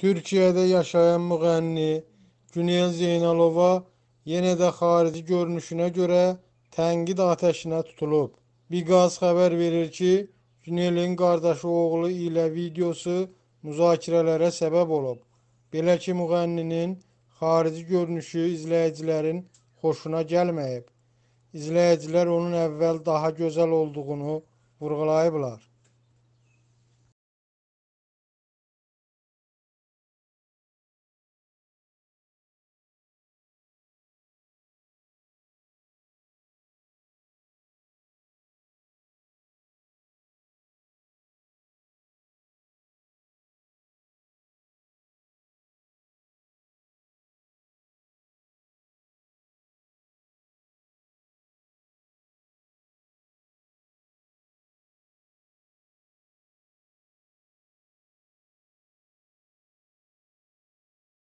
Türkiyədə yaşayan müğənni Günel Zeynalova yenə də xarici görünüşünə görə tənqid atəşinə tutulub. Biqaz xəbər verir ki, Günelin qardaşı oğlu ilə videosu müzakirələrə səbəb olub. Belə ki, müğənninin xarici görünüşü izləyicilərin xoşuna gəlməyib. İzləyicilər onun əvvəl daha gözəl olduğunu vurğulayıblar.